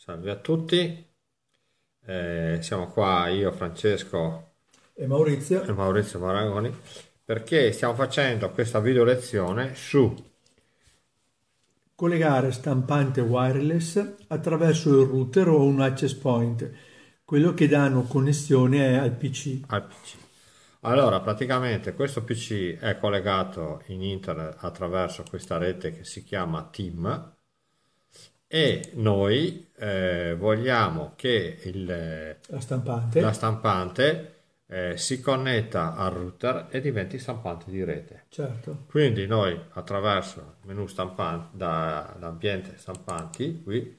Salve a tutti, eh, siamo qua io, Francesco e Maurizio. e Maurizio Maragoni perché stiamo facendo questa video lezione su collegare stampante wireless attraverso il router o un access point, quello che danno connessione al PC. Al PC. Allora, praticamente questo PC è collegato in internet attraverso questa rete che si chiama Team e noi eh, vogliamo che il, eh, la stampante, la stampante eh, si connetta al router e diventi stampante di rete. Certo. Quindi noi attraverso il menu stampante, da, l'ambiente stampanti, qui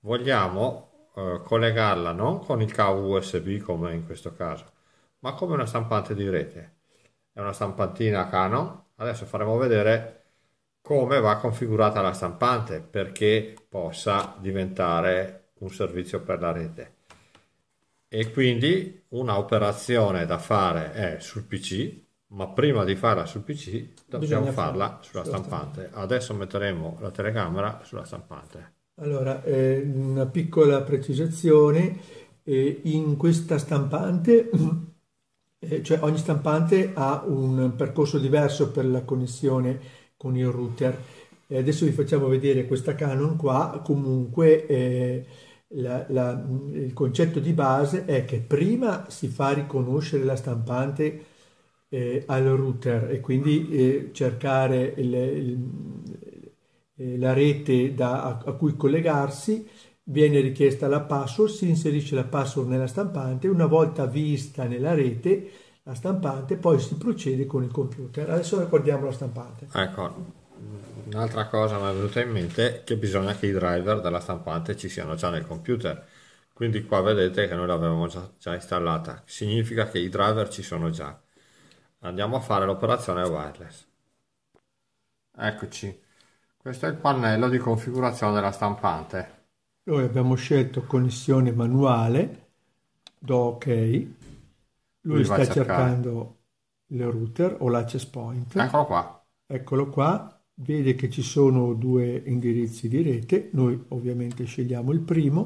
vogliamo eh, collegarla non con il cavo USB come in questo caso, ma come una stampante di rete. È una stampantina Canon. Adesso faremo vedere come va configurata la stampante perché possa diventare un servizio per la rete e quindi una operazione da fare è sul pc ma prima di farla sul pc dobbiamo farla sulla certo. stampante adesso metteremo la telecamera sulla stampante allora eh, una piccola precisazione eh, in questa stampante eh, cioè ogni stampante ha un percorso diverso per la connessione con il router. E adesso vi facciamo vedere questa Canon qua, comunque eh, la, la, il concetto di base è che prima si fa riconoscere la stampante eh, al router e quindi eh, cercare il, il, eh, la rete da, a, a cui collegarsi viene richiesta la password, si inserisce la password nella stampante, una volta vista nella rete la stampante, poi si procede con il computer. Adesso ricordiamo la stampante. Ecco, un'altra cosa mi è venuta in mente che bisogna che i driver della stampante ci siano già nel computer. Quindi qua vedete che noi l'avevamo già, già installata, significa che i driver ci sono già. Andiamo a fare l'operazione wireless. Eccoci, questo è il pannello di configurazione della stampante. Noi abbiamo scelto connessione manuale, do ok lui, Lui sta cercando il router o l'access point. Eccolo qua. Eccolo qua. Vede che ci sono due indirizzi di rete. Noi ovviamente scegliamo il primo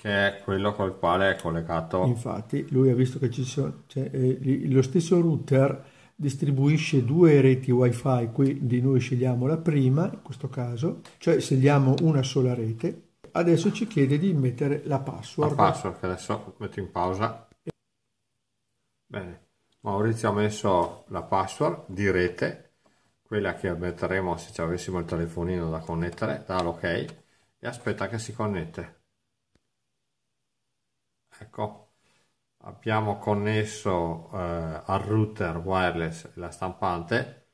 che è quello col quale è collegato. Infatti, lui ha visto che ci sono, cioè, eh, lo stesso router distribuisce due reti wifi, quindi noi scegliamo la prima, in questo caso, cioè scegliamo una sola rete. Adesso ci chiede di mettere la password. La password che adesso metto in pausa. Bene, Maurizio ha messo la password di rete, quella che metteremo se ci avessimo il telefonino da connettere, dà l'ok e aspetta che si connette. Ecco, abbiamo connesso eh, al router wireless la stampante,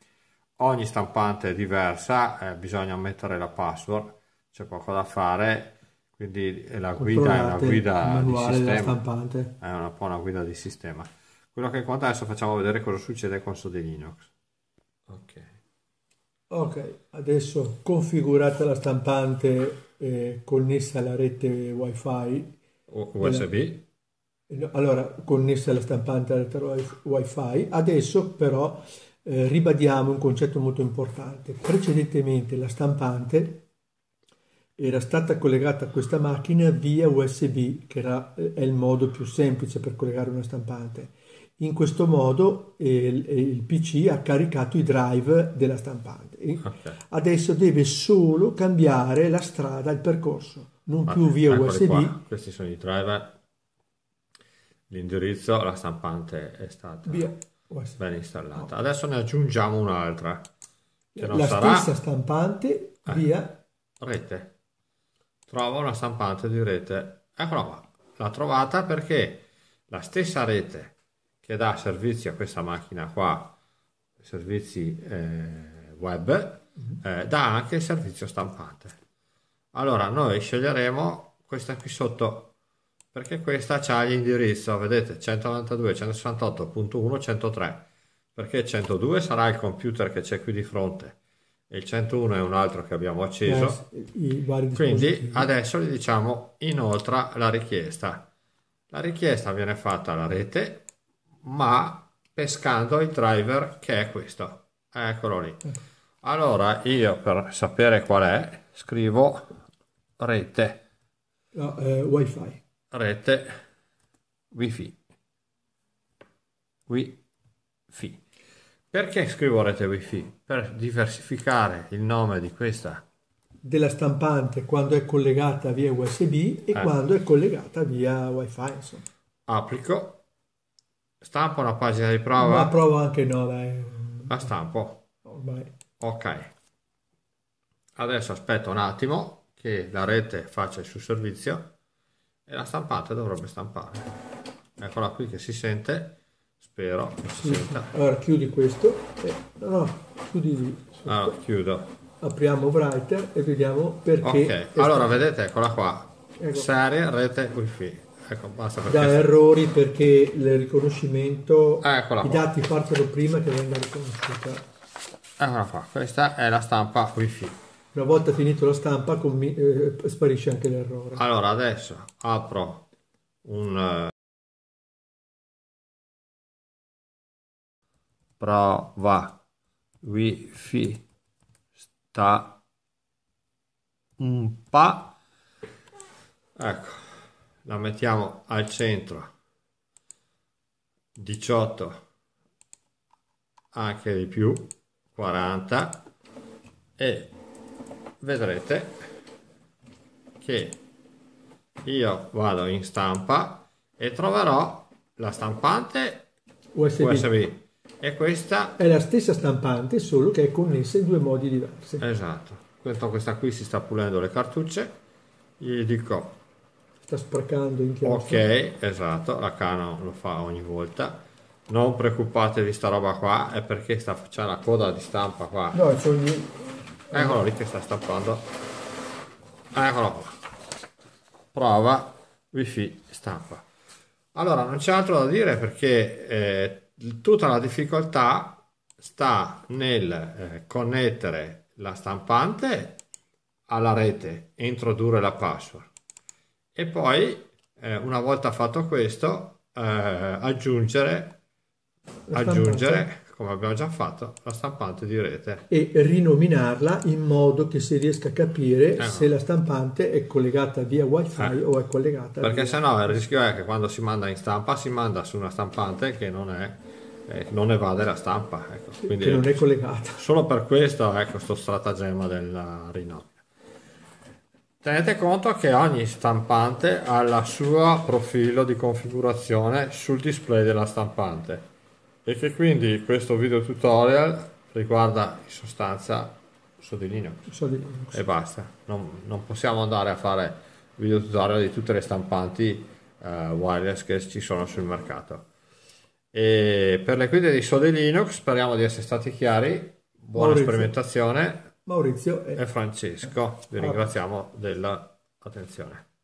ogni stampante è diversa, eh, bisogna mettere la password, c'è poco da fare, quindi la guida è una guida di sistema, è un po' guida di sistema quello che conta adesso facciamo vedere cosa succede con Sode Linux ok ok adesso configurata la stampante eh, connessa alla rete wifi o usb eh, allora connessa alla stampante alla rete wifi adesso però eh, ribadiamo un concetto molto importante precedentemente la stampante era stata collegata a questa macchina via USB, che era, eh, è il modo più semplice per collegare una stampante in questo modo eh, il eh, PC ha caricato i drive della stampante. Okay. Adesso deve solo cambiare la strada, il percorso, non Infatti, più via USB. Qua. Questi sono i drive, l'indirizzo, la stampante è stata via. ben installata. No. Adesso ne aggiungiamo un'altra. Che non la sarà... stessa stampante eh. via rete. Trova una stampante di rete. Eccola qua. L'ha trovata perché la stessa rete che dà servizio a questa macchina qua, servizi eh, web, mm-hmm. eh, dà anche il servizio stampante. Allora noi sceglieremo questa qui sotto perché questa ha l'indirizzo, vedete 192.168.1.103 perché 102 sarà il computer che c'è qui di fronte e il 101 è un altro che abbiamo acceso. Yes, eh, Quindi adesso gli diciamo inoltre la richiesta. La richiesta viene fatta alla rete ma pescando il driver che è questo. Eccolo lì. Mm. Allora io per sapere qual è scrivo rete. No, eh, wifi. Rete wifi. Wifi. Perché scrivo rete wifi? Per diversificare il nome di questa della stampante quando è collegata via USB e eh. quando è collegata via wifi. Insomma. Applico Stampo una pagina di prova? La provo anche no, dai. La stampo? Ormai. Ok. Adesso aspetto un attimo che la rete faccia il suo servizio e la stampante dovrebbe stampare. Eccola qui che si sente. Spero che si sì. senta. Allora chiudi questo. no, no, chiudi lì. Allora, ah, chiudo. Apriamo Writer e vediamo perché. Ok, allora stampante. vedete, eccola qua. Ecco. Serie rete wifi ecco, basta, da errori perché il riconoscimento ah, Eccola i qua. dati partono prima che venga riconosciuta eccola qua questa è la stampa wifi una volta finita la stampa eh, sparisce anche l'errore allora adesso apro un eh, prova wifi sta un pa ecco la mettiamo al centro 18 anche di più 40 e vedrete che io vado in stampa e troverò la stampante USB. USB. e questa è la stessa stampante solo che è connessa in due modi diversi esatto questa qui si sta pulendo le cartucce gli dico sta sprecando in chiaro. Ok, esatto, la Cano lo fa ogni volta. Non preoccupatevi sta roba qua, è perché sta facendo la coda di stampa qua. No, è ogni... Eccolo lì che sta stampando. Eccolo qua. Prova, wifi, stampa. Allora, non c'è altro da dire perché eh, tutta la difficoltà sta nel eh, connettere la stampante alla rete e introdurre la password e poi eh, una volta fatto questo eh, aggiungere, aggiungere come abbiamo già fatto la stampante di rete e rinominarla in modo che si riesca a capire eh. se la stampante è collegata via wifi eh. o è collegata perché via... sennò il rischio è che quando si manda in stampa si manda su una stampante che non è eh, non evade la stampa ecco. Quindi, che non è collegata solo per questo ecco sto stratagemma del rinotto Tenete conto che ogni stampante ha il suo profilo di configurazione sul display della stampante e che quindi questo video tutorial riguarda in sostanza su di Linux, e basta. Non, non, possiamo andare a fare video tutorial di tutte le stampanti eh, wireless che ci sono sul mercato. E per le guide di Sode Linux speriamo di essere stati chiari. Buona Maurizio. sperimentazione Maurizio e, e Francesco. Vi ringraziamo dell'attenzione.